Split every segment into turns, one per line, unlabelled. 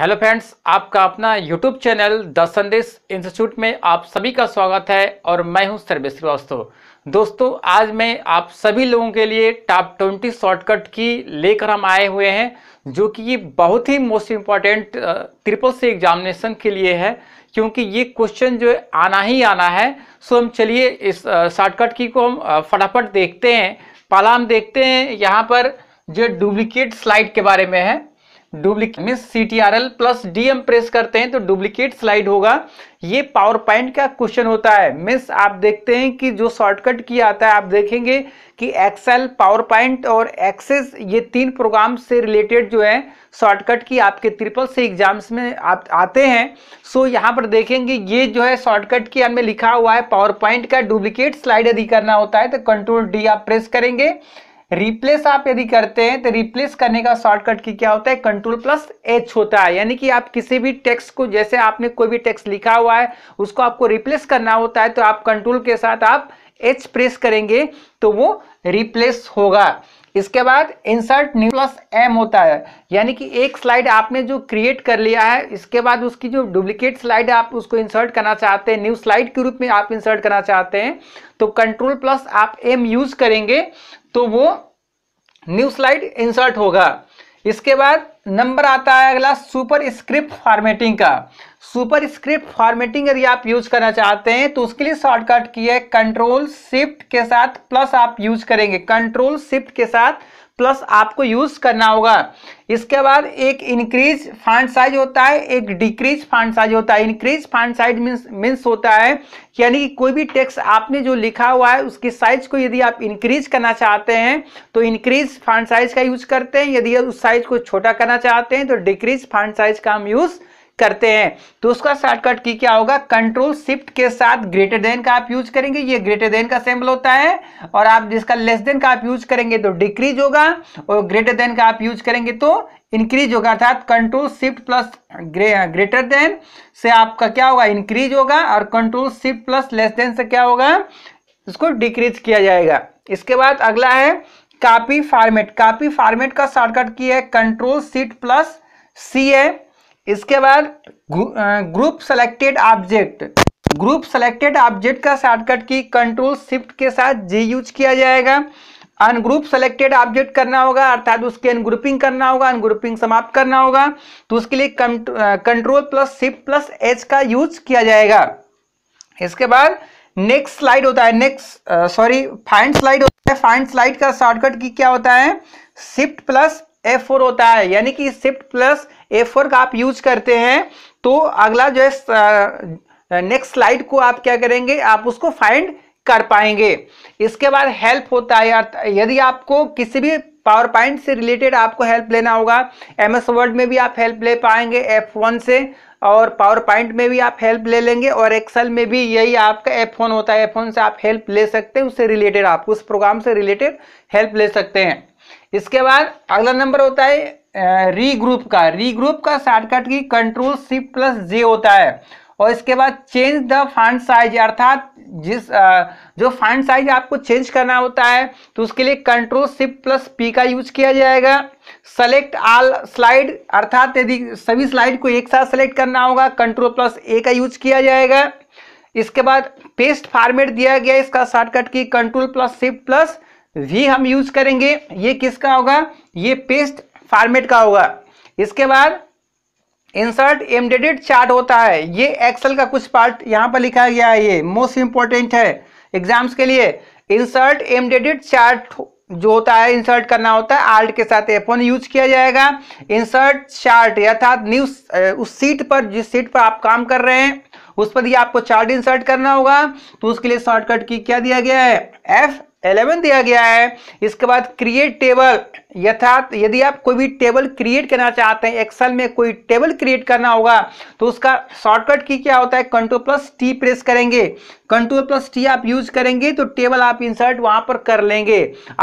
hello friends आपका अपना YouTube channel the Sandesh institute में आप सभी का स्वागत है और मैं हूं सर्वे श्रीवास्तव दोस्तों आज मैं आप सभी लोगों के लिए टॉप 20 शॉर्टकट की लेकर हम आए हुए हैं जो कि बहुत ही most important triple C examination के लिए है क्योंकि ये क्वेश्चन जो आना ही आना है सो हम चलिए इस शॉर्टकट की को हम फटाफट देखते हैं पाला देखते हैं यहाँ पर जो डुप्लीकेट स्लाइड के बारे में है duplicate mean C T R L plus DM press करते हैं तो डुप्लीकेट स्लाइड होगा ये पावर पॉइंट का क्वेश्चन होता है मीन्स आप देखते हैं कि जो शॉर्टकट की आता है आप देखेंगे कि एक्सेल पावर पॉइंट और एक्सेस ये तीन प्रोग्राम से रिलेटेड जो है शॉर्टकट की आपके ट्रिपल से एग्जाम्स में आप आते हैं सो so, यहाँ पर देखेंगे ये जो है शॉर्टकट की हमें लिखा हुआ है पावर पॉइंट का डुप्लीकेट स्लाइड यदि करना होता है तो कंट्रोल डी आप प्रेस करेंगे रिप्लेस आप यदि करते हैं तो रिप्लेस करने का शॉर्टकट की क्या होता है कंट्रोल प्लस एच होता है यानी कि आप किसी भी टेक्स्ट को जैसे आपने कोई भी टेक्स्ट लिखा हुआ है उसको आपको रिप्लेस करना होता है तो आप कंट्रोल के साथ आप एच प्रेस करेंगे तो वो रिप्लेस होगा इसके बाद इंसर्ट न्यू प्लस एम होता है यानी कि एक स्लाइड आपने जो क्रिएट कर लिया है इसके बाद उसकी जो डुप्लीकेट स्लाइड आप उसको इंसर्ट करना चाहते हैं न्यू स्लाइड के रूप में आप इंसर्ट करना चाहते हैं तो कंट्रोल प्लस आप एम यूज करेंगे तो वो न्यू स्लाइड इंसर्ट होगा इसके बाद नंबर आता है अगला सुपर स्क्रिप्ट फॉर्मेटिंग का सुपर स्क्रिप्ट फॉर्मेटिंग यदि आप यूज करना चाहते हैं तो उसके लिए शॉर्टकट की है कंट्रोल शिफ्ट के साथ प्लस आप यूज करेंगे कंट्रोल शिफ्ट के साथ प्लस आपको यूज करना होगा इसके बाद एक इंक्रीज फंड साइज होता है एक डिक्रीज फंड साइज होता है increase font size means means होता है यानी कि कोई भी टैक्स आपने जो लिखा हुआ है उसकी साइज को यदि आप इंक्रीज करना चाहते हैं तो इंक्रीज फंड साइज का यूज करते हैं यदि उस साइज को छोटा करना चाहते हैं तो डिक्रीज फंड साइज का हम यूज़ करते हैं तो उसका शॉर्टकट की क्या होगा कंट्रोल शिफ्ट के साथ ग्रेटर देन का आप यूज करेंगे ये ग्रेटर देन का सिंबल होता है और आप जिसका लेस देन का आप यूज करेंगे तो डिक्रीज होगा और ग्रेटर देन का आप यूज करेंगे तो इंक्रीज होगा अर्थात control shift plus greater than से आपका क्या होगा इंक्रीज होगा और control shift plus less than से क्या होगा इसको डिक्रीज किया जाएगा इसके बाद अगला है कापी फॉर्मेट कापी फॉर्मेट का शॉर्टकट की है कंट्रोल सीट प्लस सी है इसके बाद group selected object group selected object का शॉर्टकट की कंट्रोल शिफ्ट के साथ जे यूज किया जाएगा अनग्रुप सेलेक्टेड ऑब्जेक्ट करना होगा अर्थात उसके अनग्रुपिंग करना होगा अनग्रुपिंग समाप्त करना होगा तो उसके लिए control plus shift plus H का यूज किया जाएगा इसके बाद नेक्स्ट स्लाइड होता है नेक्स्ट सॉरी फाइंड स्लाइड होता है फाइंड स्लाइड का शॉर्टकट की क्या होता है शिफ्ट प्लस एफ फोर होता है यानी कि शिफ्ट प्लस एफ फोर का आप यूज करते हैं तो अगला जो है नेक्स्ट स्लाइड को आप क्या करेंगे आप उसको फाइंड कर पाएंगे इसके बाद हेल्प होता है यदि आपको किसी भी पावर पॉइंट से रिलेटेड आपको हेल्प लेना होगा एम एस वर्ड में भी आप हेल्प ले पाएंगे एफ वन से और पावर पॉइंट में भी आप हेल्प ले लेंगे और एक्सेल में भी यही आपका एफ फोन होता है एफ फोन से आप हेल्प ले सकते हैं उससे रिलेटेड आप उस प्रोग्राम से रिलेटेड हेल्प ले सकते हैं इसके बाद अगला नंबर होता है रीग्रुप का रीग्रुप का shortcut key control shift plus जे होता है और इसके बाद चेंज द फंड साइज अर्थात जिस जो फंड साइज आपको चेंज करना होता है तो उसके लिए कंट्रोल शिफ्ट प्लस पी का यूज किया जाएगा सेलेक्ट ऑल स्लाइड अर्थात यदि सभी स्लाइड को एक साथ सेलेक्ट करना होगा कंट्रोल प्लस ए का यूज किया जाएगा इसके बाद पेस्ट फॉर्मेट दिया गया इसका shortcut key control plus shift plus V हम यूज करेंगे ये किसका होगा ये पेस्ट फॉर्मेट का होगा इसके बाद इंसर्ट एमडेडेड चार्ट होता है ये एक्सेल का कुछ पार्ट यहाँ पर लिखा गया है ये मोस्ट इंपॉर्टेंट है एग्जाम्स के लिए इंसर्ट एमडेडेड चार्ट जो होता है इंसर्ट करना होता है आर्ट के साथ एपोन यूज किया जाएगा इंसर्ट चार्ट अर्थात न्यूज उस सीट पर जिस सीट पर आप काम कर रहे हैं उस पर यदि आपको चार्ट इंसर्ट करना होगा तो उसके लिए शॉर्टकट की क्या दिया गया है एफ एलेवन दिया गया है इसके बाद क्रिएट टेबल यथार्थ यदि आप कोई भी टेबल क्रिएट करना चाहते हैं एक्सेल में कोई टेबल क्रिएट करना होगा तो उसका शॉर्टकट की क्या होता है कंट्रोल प्लस टी प्रेस करेंगे कंट्रोल प्लस टी आप यूज करेंगे तो टेबल आप इंसर्ट वहां पर कर लेंगे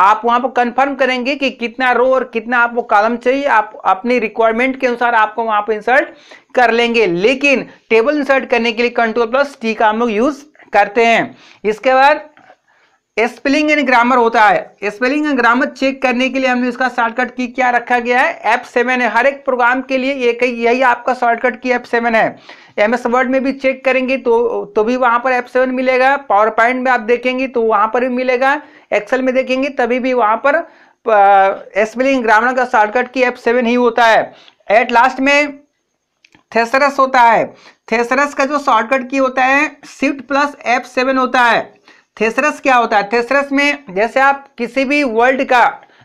आप वहां पर कंफर्म करेंगे कि कितना रो और कितना आपको कॉलम चाहिए आप अपनी रिक्वायरमेंट के अनुसार आपको वहां पर इंसर्ट कर लेंगे लेकिन टेबल इंसर्ट करने के लिए कंट्रोल प्लस टी का हम लोग यूज करते हैं इसके बाद स्पेलिंग एंड ग्रामर होता है स्पेलिंग एंड ग्रामर चेक करने के लिए हमने उसका शॉर्टकट की क्या रखा गया है एफ सेवन है हर एक प्रोग्राम के लिए ये यही आपका शॉर्टकट की एफ सेवन है एमएस वर्ड में भी चेक करेंगे तो तो भी वहां पर एफ सेवन मिलेगा पावर पॉइंट में आप देखेंगे तो वहां पर भी मिलेगा एक्सेल में देखेंगे तभी भी वहां पर स्पेलिंग ग्रामर का शॉर्टकट की एफ सेवन ही होता है एट लास्ट में थेसरस होता है थेसरस का जो शॉर्टकट की होता है शिफ्ट प्लस एफ सेवन होता है थेसरस क्या होता है थेसरस में जैसे आप किसी भी वर्ल्ड का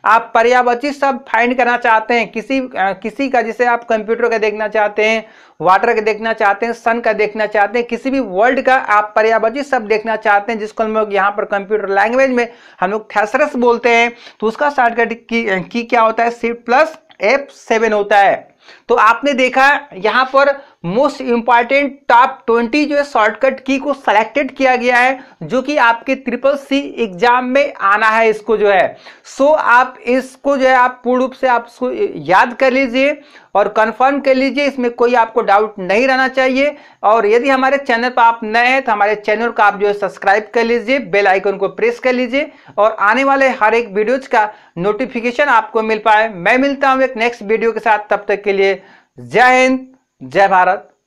आप पर्यावची सब फाइंड करना चाहते हैं किसी आ, किसी का जैसे आप कंप्यूटर का देखना चाहते हैं वाटर का देखना चाहते हैं सन का देखना चाहते हैं किसी भी वर्ल्ड का आप पर्यावची सब देखना चाहते हैं जिसको हम लोग यहाँ पर कंप्यूटर लैंग्वेज में हम लोग थेसरस बोलते हैं तो उसका शॉर्टकट की, की क्या होता है सी प्लस एफ सेवन होता है तो आपने देखा यहां पर मोस्ट इंपॉर्टेंट टॉप ट्वेंटी जो है शॉर्टकट की को सेलेक्टेड किया गया है जो कि आपके ट्रिपल सी एग्जाम में आना है इसको जो है सो so, आप इसको जो है आप पूर्ण रूप से आप इसको याद कर लीजिए और कंफर्म कर लीजिए इसमें कोई आपको डाउट नहीं रहना चाहिए और यदि हमारे चैनल पर आप नए हैं तो हमारे चैनल को आप जो है सब्सक्राइब कर लीजिए बेल आइकन को प्रेस कर लीजिए और आने वाले हर एक वीडियोज का नोटिफिकेशन आपको मिल पाए मैं मिलता हूँ एक नेक्स्ट वीडियो के साथ तब तक के लिए लिए जय हिंद जय भारत